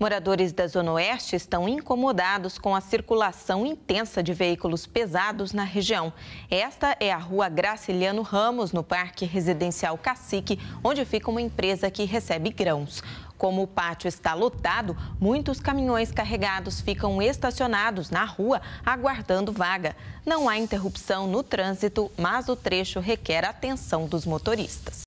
Moradores da Zona Oeste estão incomodados com a circulação intensa de veículos pesados na região. Esta é a rua Graciliano Ramos, no Parque Residencial Cacique, onde fica uma empresa que recebe grãos. Como o pátio está lotado, muitos caminhões carregados ficam estacionados na rua, aguardando vaga. Não há interrupção no trânsito, mas o trecho requer atenção dos motoristas.